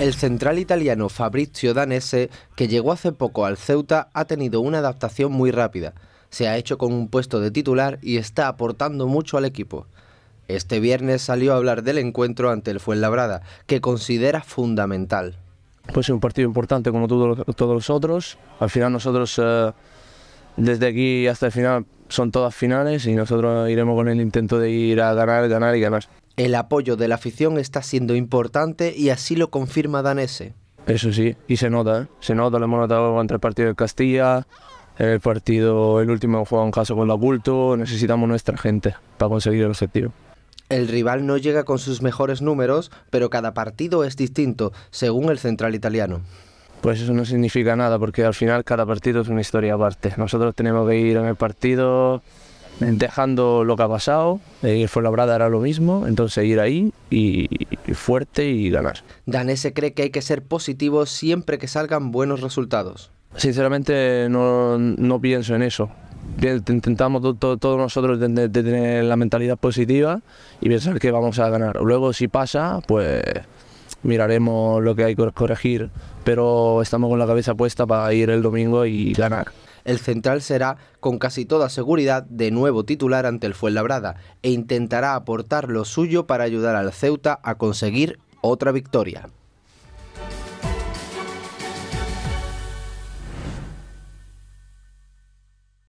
El central italiano Fabrizio Danese, que llegó hace poco al Ceuta, ha tenido una adaptación muy rápida. Se ha hecho con un puesto de titular y está aportando mucho al equipo. Este viernes salió a hablar del encuentro ante el Fuenlabrada, que considera fundamental. Pues es un partido importante como todos, los otros. Al final nosotros eh, desde aquí hasta el final son todas finales y nosotros iremos con el intento de ir a ganar, ganar y ganar. El apoyo de la afición está siendo importante y así lo confirma Danese. Eso sí, y se nota, ¿eh? se nota, lo hemos notado contra el partido de Castilla, el partido, el último juego en caso con la Culto. necesitamos nuestra gente para conseguir el objetivo. El rival no llega con sus mejores números, pero cada partido es distinto, según el central italiano pues eso no significa nada porque al final cada partido es una historia aparte. Nosotros tenemos que ir en el partido dejando lo que ha pasado, eh, la brada era lo mismo, entonces ir ahí y, fuerte y ganar. Danese cree que hay que ser positivo siempre que salgan buenos resultados. Sinceramente no, no pienso en eso. Intentamos todos nosotros tener la mentalidad positiva y pensar que vamos a ganar. Luego si pasa, pues miraremos lo que hay que corregir, pero estamos con la cabeza puesta para ir el domingo y ganar. El central será, con casi toda seguridad, de nuevo titular ante el Fuenlabrada e intentará aportar lo suyo para ayudar al Ceuta a conseguir otra victoria.